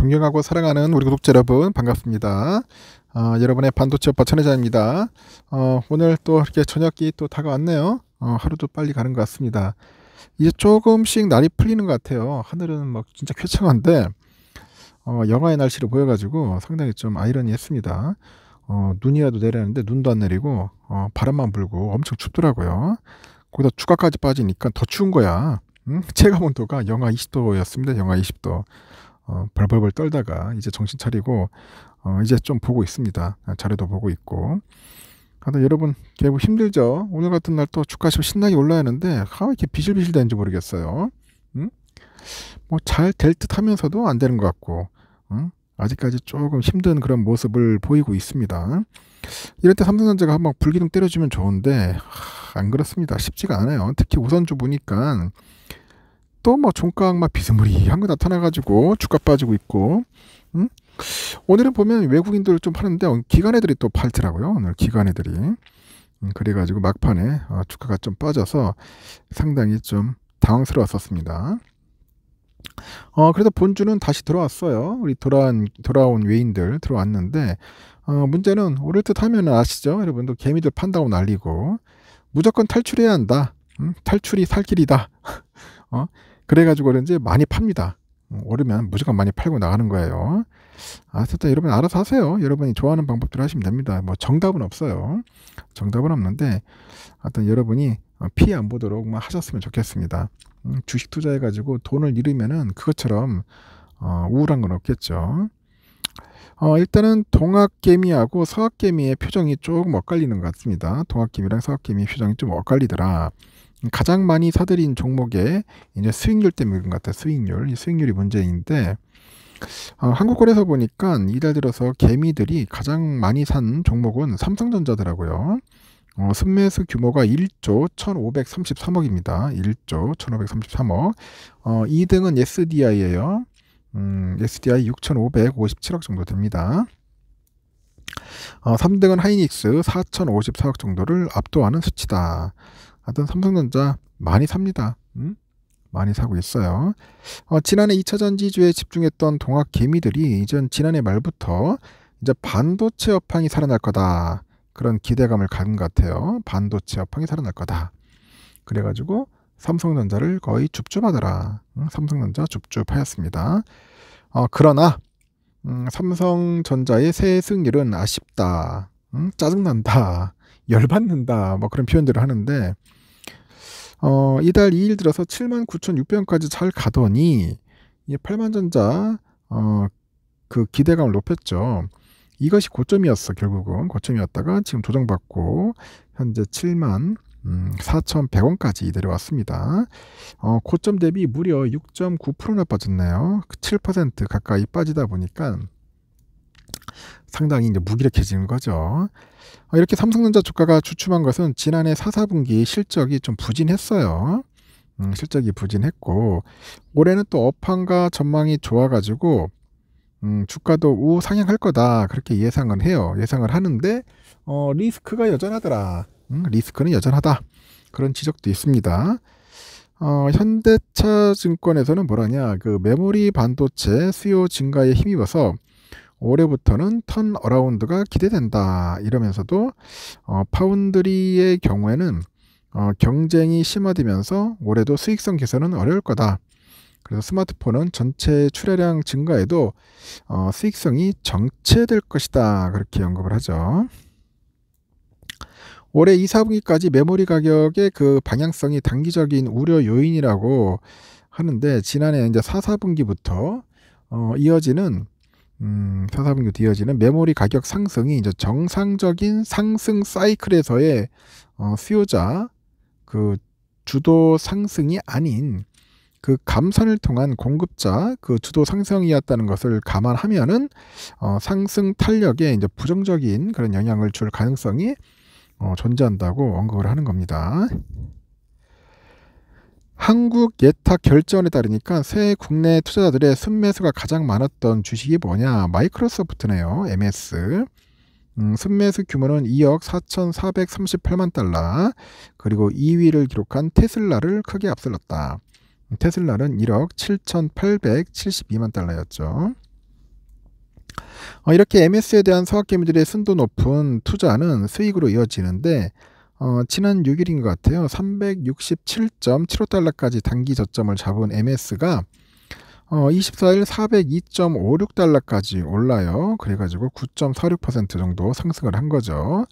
존경하고 사랑하는 우리 구독자 여러분 반갑습니다. 어, 여러분의 반도체 오빠 천혜자입니다. 어, 오늘 또 이렇게 저녁이 또 다가왔네요. 어, 하루도 빨리 가는 것 같습니다. 이제 조금씩 날이 풀리는 것 같아요. 하늘은 막 진짜 쾌청한데 어, 영하의 날씨로 보여가지고 상당히 좀 아이러니했습니다. 어, 눈이라도 내렸는데 눈도 안 내리고 어, 바람만 불고 엄청 춥더라고요. 거기다 추가까지 빠지니까 더 추운 거야. 응? 체감 온도가 영하 20도였습니다. 영하 20도. 어, 벌벌벌 떨다가 이제 정신 차리고 어, 이제 좀 보고 있습니다. 아, 자료도 보고 있고. 하여튼 여러분 개국 힘들죠. 오늘 같은 날 또 주가시고 신나게 올라야 하는데 아, 이렇게 비실비실 되는지 모르겠어요. 응? 뭐잘 될 듯 하면서도 안 되는 것 같고 응? 아직까지 조금 힘든 그런 모습을 보이고 있습니다. 이럴 때 삼성전자가 한번 불기둥 때려주면 좋은데 하, 안 그렇습니다. 쉽지가 않아요. 특히 우선주 보니까 또뭐종가막 비스무리한 거 나타나가지고 주가 빠지고 있고, 응? 음? 오늘은 보면 외국인들 좀 파는데 어, 기관애들이 또 팔더라고요. 오늘 기관애들이. 응, 음, 그래가지고 막판에 어, 주가가 좀 빠져서 상당히 좀 당황스러웠었습니다. 어, 그래서 본주는 다시 들어왔어요 우리 돌아온, 돌아온 외인들 들어왔는데, 어, 문제는 오를 듯 하면 아시죠? 여러분도 개미들 판다고 날리고, 무조건 탈출해야 한다. 응? 음, 탈출이 살 길이다. 어? 그래가지고 그런지 많이 팝니다. 음, 오르면 무조건 많이 팔고 나가는 거예요. 아세트 여러분 알아서 하세요. 여러분이 좋아하는 방법대 하시면 됩니다. 뭐 정답은 없어요. 정답은 없는데 하여튼 여러분이 어, 피해 안 보도록만 뭐 하셨으면 좋겠습니다. 음, 주식 투자해가지고 돈을 잃으면은 그것처럼 어, 우울한 건 없겠죠. 어, 일단은 동학개미하고 서학개미의 표정이 조금 엇갈리는 것 같습니다. 동학개미랑 서학개미의 표정이 좀 엇갈리더라. 가장 많이 사들인 종목의 이제 수익률 때문인 것 같아요. 수익률. 수익률이 문제인데, 어, 한국 거래소 보니까 이달 들어서 개미들이 가장 많이 산 종목은 삼성전자더라고요. 어, 순매수 규모가 1조 1,533억입니다. 1조 1,533억. 어, 2등은 SDI예요. 음, SDI 6,557억 정도 됩니다. 어, 3등은 하이닉스 4,054억 정도를 압도하는 수치다. 하여튼 삼성전자 많이 삽니다. 음? 많이 사고 있어요. 어, 지난해 2차 전지주에 집중했던 동학 개미들이 이전 지난해 말부터 이제 반도체 업황이 살아날 거다. 그런 기대감을 가진 것 같아요. 반도체 업황이 살아날 거다. 그래가지고 삼성전자를 거의 줍줍하더라. 음, 삼성전자 줍줍하였습니다. 어, 그러나 음, 삼성전자의 새 승률은 아쉽다. 음, 짜증난다. 열받는다. 뭐 그런 표현들을 하는데 어, 이달 2일 들어서 7만 9,600원까지 잘 가더니 이 8만 전자 어, 그 기대감을 높였죠. 이것이 고점이었어 결국은 고점이었다가 지금 조정받고 현재 7만 음, 4,100원까지 내려왔습니다. 어, 고점 대비 무려 6.9%나 빠졌네요. 7% 가까이 빠지다 보니까 상당히 이제 무기력해지는 거죠. 아, 이렇게 삼성전자 주가가 주춤한 것은 지난해 4, 4분기 실적이 좀 부진했어요. 음, 실적이 부진했고 올해는 또 업황과 전망이 좋아가지고 음, 주가도 우상향할 거다 그렇게 예상은 해요. 예상을 하는데 어, 리스크가 여전하더라. 음, 리스크는 여전하다 그런 지적도 있습니다. 어, 현대차 증권에서는 뭐라냐 그 메모리 반도체 수요 증가에 힘입어서 올해부터는 턴 어라운드가 기대된다 이러면서도 어, 파운드리의 경우에는 어, 경쟁이 심화되면서 올해도 수익성 개선은 어려울 거다. 그래서 스마트폰은 전체 출하량 증가에도 어, 수익성이 정체될 것이다. 그렇게 언급을 하죠. 올해 2, 4분기까지 메모리 가격의 그 방향성이 단기적인 우려 요인이라고 하는데 지난해 이제 4, 4분기부터 어, 이어지는 음, 사사분기 뒤어지는 메모리 가격 상승이 이제 정상적인 상승 사이클에서의 어, 수요자 그 주도 상승이 아닌 그 감산을 통한 공급자 그 주도 상승이었다는 것을 감안하면은 어, 상승 탄력에 이제 부정적인 그런 영향을 줄 가능성이 어, 존재한다고 언급을 하는 겁니다. 한국 예탁 결제에 따르니까 새해 국내 투자자들의 순매수가 가장 많았던 주식이 뭐냐? 마이크로소프트네요. MS. 음, 순매수 규모는 2억 4,438만 달러. 그리고 2위를 기록한 테슬라를 크게 앞설렀다. 음, 테슬라는 1억 7,872만 달러였죠. 어, 이렇게 MS에 대한 서학개미들의 순도 높은 투자는 수익으로 이어지는데 어, 지난 6일인 것 같아요. 367.75달러까지 단기 저점을 잡은 MS가 어, 24일 402.56달러까지 올라요. 그래가지고 9.46% 정도 상승을 한 거죠.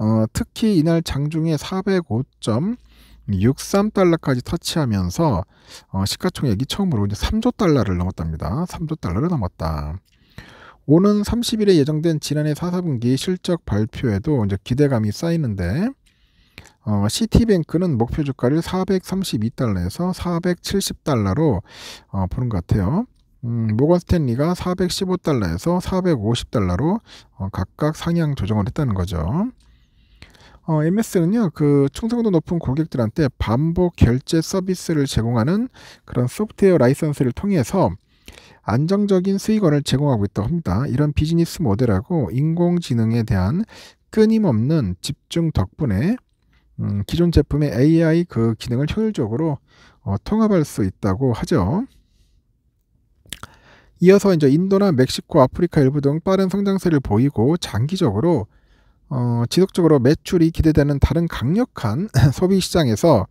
어, 특히 이날 장중에 405.63달러까지 터치하면서 어, 시가총액이 처음으로 이제 3조 달러를 넘었답니다. 3조 달러를 넘었다. 오는 30일에 예정된 지난해 4, 4분기 실적 발표에도 이제 기대감이 쌓이는데 어, 시티뱅크는 목표 주가를 432달러에서 470달러로 어, 보는 것 같아요. 음, 모건 스탠리가 415달러에서 450달러로 어, 각각 상향 조정을 했다는 거죠. 어, MS는요, 그 충성도 높은 고객들한테 반복 결제 서비스를 제공하는 그런 소프트웨어 라이선스를 통해서 안정적인 수익원을 제공하고 있다고 합니다. 이런 비즈니스 모델하고 인공지능에 대한 끊임없는 집중 덕분에 음, 기존 제품의 AI 그 기능을 효율적으로 어, 통합할 수 있다고 하죠. 이어서 이제 인도나 멕시코, 아프리카 일부 등 빠른 성장세를 보이고 장기적으로 어, 지속적으로 매출이 기대되는 다른 강력한 소비 시장에서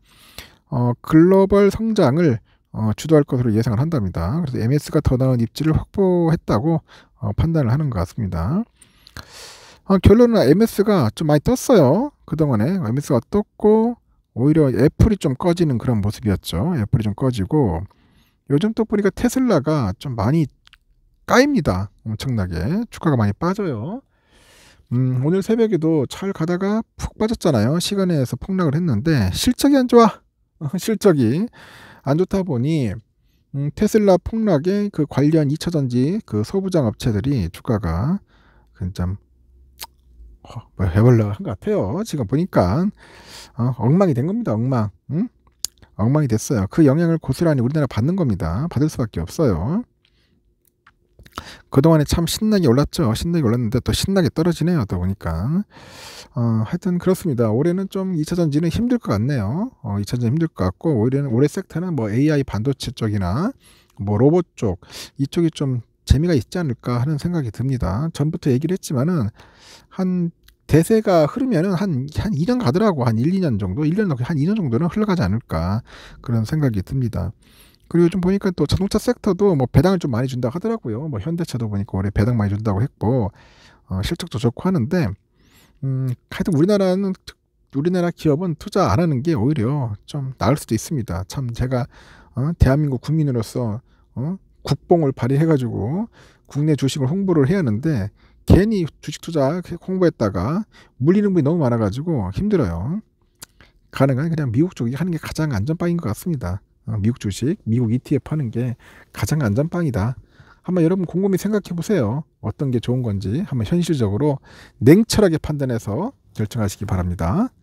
어, 글로벌 성장을 어, 주도할 것으로 예상을 한답니다. 그래서 MS가 더 나은 입지를 확보했다고 어, 판단을 하는 것 같습니다. 아, 결론은 MS가 좀 많이 떴어요. 그동안에 MS가 떴고 오히려 애플이 좀 꺼지는 그런 모습이었죠. 애플이 좀 꺼지고 요즘 또 보니까 테슬라가 좀 많이 까입니다. 엄청나게 주가가 많이 빠져요. 음, 오늘 새벽에도 잘 가다가 푹 빠졌잖아요. 시간에서 폭락을 했는데 실적이 안 좋아. 실적이 안 좋다 보니 음, 테슬라 폭락에 그 관련 2차전지 그 소부장 업체들이 주가가 그참 뭐 해보려고 한 것 같아요. 지금 보니까 어, 엉망이 된 겁니다. 엉망. 응? 엉망이 됐어요. 그 영향을 고스란히 우리나라 받는 겁니다. 받을 수밖에 없어요. 그동안에 참 신나게 올랐죠. 신나게 올랐는데 또 신나게 떨어지네요. 또 보니까. 어, 하여튼 그렇습니다. 올해는 좀 2차 전지는 힘들 것 같네요. 어, 2차 전지 힘들 것 같고 올해는 올해 섹터는 뭐 AI 반도체 쪽이나 뭐 로봇 쪽 이쪽이 좀 재미가 있지 않을까 하는 생각이 듭니다. 전부터 얘기를 했지만은 한 대세가 흐르면은 한, 한 2년 가더라고. 한 1, 2년 정도? 1년, 넘게 한 2년 정도는 흘러가지 않을까. 그런 생각이 듭니다. 그리고 좀 보니까 또 자동차 섹터도 뭐 배당을 좀 많이 준다 하더라고요. 뭐 현대차도 보니까 올해 배당 많이 준다고 했고, 어, 실적도 좋고 하는데, 음, 하여튼 우리나라는, 우리나라 기업은 투자 안 하는 게 오히려 좀 나을 수도 있습니다. 참 제가, 어, 대한민국 국민으로서, 어, 국뽕을 발휘해가지고 국내 주식을 홍보를 해야 하는데 괜히 주식 투자 홍보했다가 물리는 분이 너무 많아가지고 힘들어요. 가능한 그냥 미국 쪽이 하는 게 가장 안전빵인 것 같습니다. 어, 미국 주식, 미국 ETF 하는 게 가장 안전빵이다. 한번 여러분 곰곰이 생각해 보세요. 어떤 게 좋은 건지 한번 현실적으로 냉철하게 판단해서 결정하시기 바랍니다.